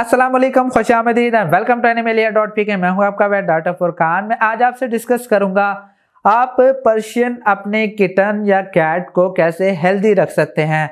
असलम खुश आमदीद and welcome to Animalia dot P K मैं हूं आपका वैट डाटा खान मैं आज आपसे डिस्कस करूंगा आप पर्शियन अपने किटन या कैट को कैसे हेल्दी रख सकते हैं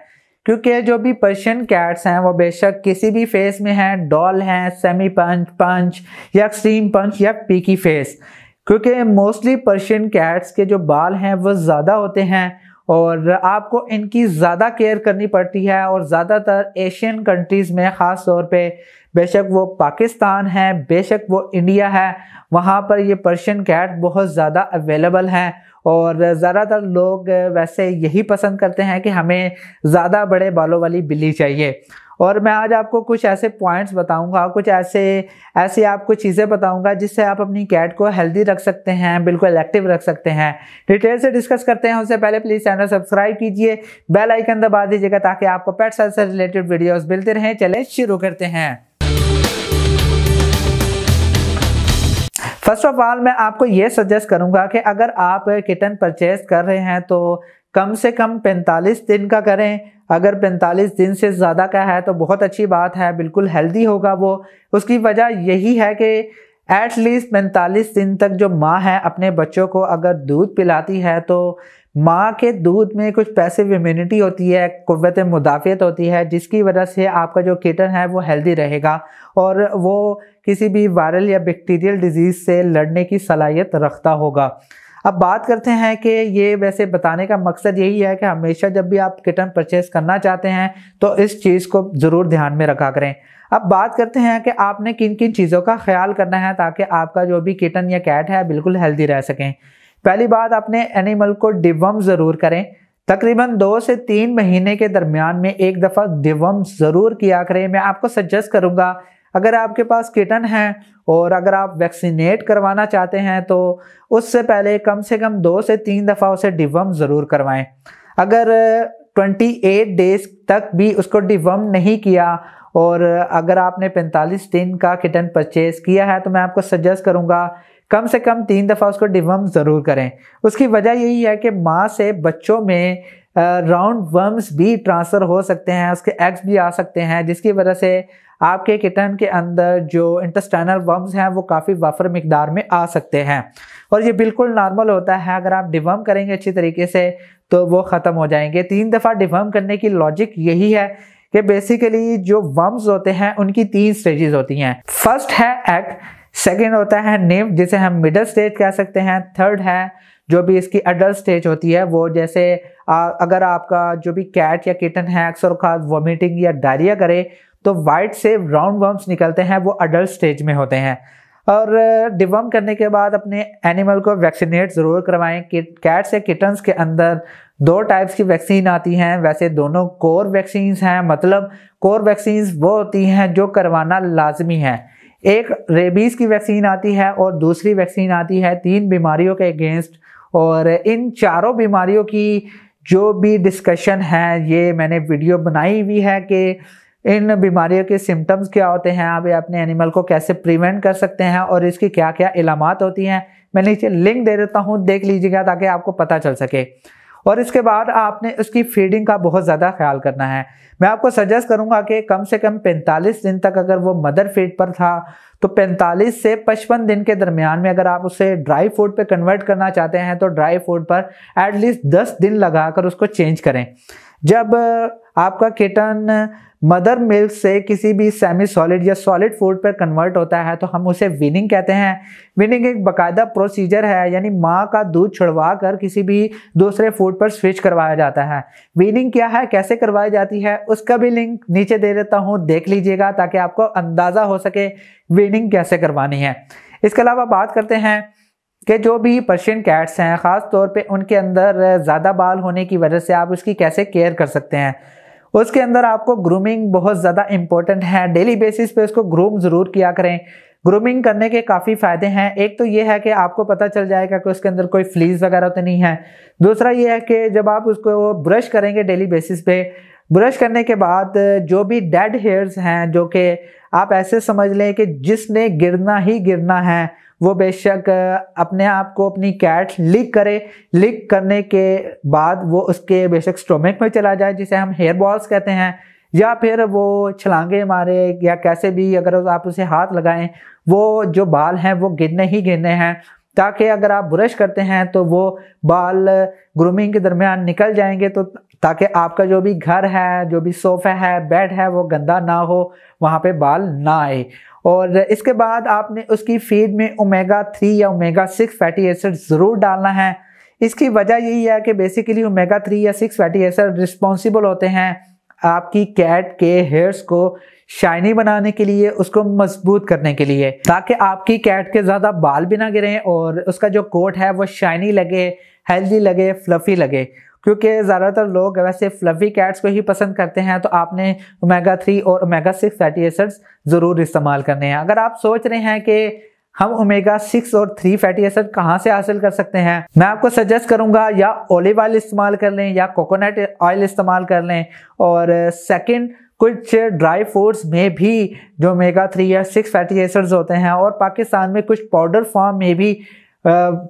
क्योंकि जो भी पर्शियन कैट्स हैं वो बेशक किसी भी फेस में हैं डॉल हैं सेमी पंच पंच या एक्सट्रीम पंच या पीकी फेस क्योंकि मोस्टली पर्शियन कैट्स के जो बाल हैं वो ज़्यादा होते हैं और आपको इनकी ज़्यादा केयर करनी पड़ती है और ज़्यादातर एशियन कंट्रीज़ में ख़ास तौर पे बेशक वो पाकिस्तान है बेशक वो इंडिया है वहाँ पर ये पर्शियन कैट बहुत ज़्यादा अवेलेबल हैं और ज़्यादातर लोग वैसे यही पसंद करते हैं कि हमें ज़्यादा बड़े बालों वाली बिल्ली चाहिए और मैं आज आपको कुछ ऐसे पॉइंट्स बताऊंगा कुछ ऐसे ऐसी आपको चीज़ें बताऊंगा जिससे आप अपनी कैट को हेल्दी रख सकते हैं बिल्कुल एक्टिव रख सकते हैं डिटेल से डिस्कस करते हैं उससे पहले प्लीज़ चैनल सब्सक्राइब कीजिए बेल आइकन दबा दीजिएगा ताकि आपको पेट साइज से रिलेटेड वीडियोस मिलते रहें चले शुरू करते हैं फर्स्ट ऑफ ऑल मैं आपको ये सजेस्ट करूंगा कि अगर आप किटन परचेज कर रहे हैं तो कम से कम 45 दिन का करें अगर 45 दिन से ज़्यादा का है तो बहुत अच्छी बात है बिल्कुल हेल्दी होगा वो उसकी वजह यही है कि एटलीस्ट पैंतालीस दिन तक जो माँ है अपने बच्चों को अगर दूध पिलाती है तो माँ के दूध में कुछ पैसिव इम्यूनिटी होती है कुत मुदाफ़ियत होती है जिसकी वजह से आपका जो किटन है वो हेल्दी रहेगा और वो किसी भी वायरल या बैक्टीरियल डिजीज़ से लड़ने की सलाहियत रखता होगा अब बात करते हैं कि ये वैसे बताने का मकसद यही है कि हमेशा जब भी आप किटन परचेस करना चाहते हैं तो इस चीज़ को ज़रूर ध्यान में रखा करें अब बात करते हैं कि आपने किन किन चीज़ों का ख्याल करना है ताकि आपका जो भी किटन या कैट है बिल्कुल हेल्दी रह सकें पहली बात अपने एनिमल को डिवम ज़रूर करें तकरीबन दो से तीन महीने के दरमियान में एक दफ़ा डिवम ज़रूर किया करें मैं आपको सजेस्ट करूँगा अगर आपके पास किटन है और अगर आप वैक्सीनेट करवाना चाहते हैं तो उससे पहले कम से कम दो से तीन दफ़ा उसे डिवम ज़रूर करवाएं अगर 28 डेज तक भी उसको डिवम नहीं किया और अगर आपने 45 दिन का किटन परचेज़ किया है तो मैं आपको सजेस्ट करूँगा कम से कम तीन दफ़ा उसको डिवम ज़रूर करें उसकी वजह यही है कि माँ से बच्चों में राउंड वर्म्स भी ट्रांसफ़र हो सकते हैं उसके एग्स भी आ सकते हैं जिसकी वजह से आपके किटन के अंदर जो इंटस्टाइनल वर्म्स हैं वो काफ़ी वफ़र मकदार में आ सकते हैं और ये बिल्कुल नॉर्मल होता है अगर आप डिवर्म करेंगे अच्छी तरीके से तो वो ख़त्म हो जाएंगे तीन दफ़ा डिवर्म करने की लॉजिक यही है कि बेसिकली जो वर्म्स होते हैं उनकी तीन स्टेजेस होती हैं फर्स्ट है एग सेकेंड होता है नेम जिसे हम मिडल स्टेज कह सकते हैं थर्ड है जो भी इसकी अडल्ट स्टेज होती है वो जैसे आ, अगर आपका जो भी कैट या किटन है अक्सर खास वॉमिटिंग या डायरिया करे तो वाइट से राउंड वर्म्स निकलते हैं वो अडल्ट स्टेज में होते हैं और डिवर्म uh, करने के बाद अपने एनिमल को वैक्सीनेट ज़रूर करवाएं कैट्स या किटन्स के अंदर दो टाइप्स की वैक्सीन आती हैं वैसे दोनों कोर वैक्सीन्स हैं मतलब कोर वैक्सीन्स वो होती हैं जो करवाना लाजमी है एक रेबीज़ की वैक्सीन आती है और दूसरी वैक्सीन आती है तीन बीमारियों के अगेंस्ट और इन चारों बीमारियों की जो भी डिस्कशन है ये मैंने वीडियो बनाई हुई है कि इन बीमारियों के सिम्टम्स क्या होते हैं आप अपने एनिमल को कैसे प्रिवेंट कर सकते हैं और इसकी क्या क्या इलामत होती हैं मैं नीचे लिंक दे देता हूँ देख लीजिएगा ताकि आपको पता चल सके और इसके बाद आपने उसकी फीडिंग का बहुत ज़्यादा ख्याल करना है मैं आपको सजेस्ट करूँगा कि कम से कम 45 दिन तक अगर वो मदर फीड पर था तो 45 से 55 दिन के दरमियान में अगर आप उसे ड्राई फूड पे कन्वर्ट करना चाहते हैं तो ड्राई फूड पर एटलीस्ट 10 दिन लगाकर उसको चेंज करें जब आपका किटन मदर मिल्क से किसी भी सेमी सॉलिड या सॉलिड फूड पर कन्वर्ट होता है तो हम उसे विनिंग कहते हैं विनिंग एक बाकायदा प्रोसीजर है यानी माँ का दूध छुड़वा कर किसी भी दूसरे फूड पर स्विच करवाया जाता है विनिंग क्या है कैसे करवाई जाती है उसका भी लिंक नीचे दे देता हूँ देख लीजिएगा ताकि आपको अंदाज़ा हो सके विनिंग कैसे करवानी है इसके अलावा बात करते हैं कि जो भी पर्शियन कैट्स हैं ख़ास तौर पे उनके अंदर ज़्यादा बाल होने की वजह से आप उसकी कैसे केयर कर सकते हैं उसके अंदर आपको ग्रूमिंग बहुत ज़्यादा इंपॉर्टेंट है डेली बेसिस पे उसको ग्रूम ज़रूर किया करें ग्रूमिंग करने के काफ़ी फ़ायदे हैं एक तो ये है कि आपको पता चल जाएगा कि उसके अंदर कोई फ्लीज वगैरह तो नहीं है दूसरा ये है कि जब आप उसको ब्रश करेंगे डेली बेसिस पे ब्रश करने के बाद जो भी डेड हेयर्स हैं जो कि आप ऐसे समझ लें कि जिसने गिरना ही गिरना है वो बेशक अपने आप को अपनी कैट लीक करे लीक करने के बाद वो उसके बेशक स्टोमिक में चला जाए जिसे हम हेयर बॉल्स कहते हैं या फिर वो छलांगे मारे या कैसे भी अगर आप उसे हाथ लगाएं वो जो बाल हैं वो गिरने ही गिरने हैं ताकि अगर आप ब्रश करते हैं तो वो बाल ग्रूमिंग के दरमियान निकल जाएंगे तो ताकि आपका जो भी घर है जो भी सोफ़ा है बेड है वो गंदा ना हो वहाँ पे बाल ना आए और इसके बाद आपने उसकी फीड में ओमेगा थ्री या ओमेगा सिक्स फैटी एसिड ज़रूर डालना है इसकी वजह यही है कि बेसिकली ओमेगा थ्री या सिक्स फैटी एसिड रिस्पॉन्सिबल होते हैं आपकी कैट के हेयर्स को शाइनी बनाने के लिए उसको मजबूत करने के लिए ताकि आपकी कैट के ज़्यादा बाल भी ना गिरें और उसका जो कोट है वो शाइनी लगे हेल्दी लगे फ्लफ़ी लगे क्योंकि ज़्यादातर लोग वैसे फ्लफी कैट्स को ही पसंद करते हैं तो आपने ओमेगा थ्री और ओमेगा सिक्स फैटी एसिड्स ज़रूर इस्तेमाल करने हैं अगर आप सोच रहे हैं कि हम ओमेगा सिक्स और थ्री फैटी एसिड कहाँ से हासिल कर सकते हैं मैं आपको सजेस्ट करूंगा या ओलिव ऑयल इस्तेमाल कर लें या कोकोनट ऑयल इस्तेमाल कर लें और सेकेंड कुछ ड्राई फ्रूट्स में भी जो ओमेगा थ्री या सिक्स फैटी एसिड्स होते हैं और पाकिस्तान में कुछ पाउडर फॉर्म में भी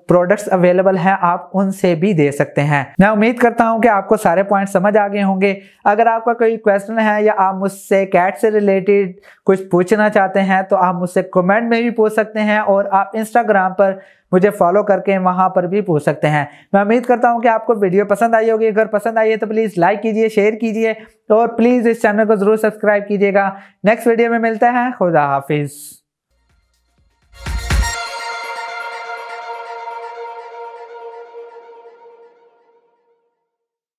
प्रोडक्ट्स अवेलेबल हैं आप उनसे भी दे सकते हैं मैं उम्मीद करता हूं कि आपको सारे पॉइंट समझ आ गए होंगे अगर आपका कोई क्वेश्चन है या आप मुझसे कैट से रिलेटेड कुछ पूछना चाहते हैं तो आप मुझसे कमेंट में भी पूछ सकते हैं और आप इंस्टाग्राम पर मुझे फॉलो करके वहाँ पर भी पूछ सकते हैं मैं उम्मीद करता हूँ कि आपको वीडियो पसंद आई होगी अगर पसंद आई है तो प्लीज़ लाइक कीजिए शेयर कीजिए और प्लीज़ इस चैनल को ज़रूर सब्सक्राइब कीजिएगा नेक्स्ट वीडियो में मिलता है खुदा हाफिज़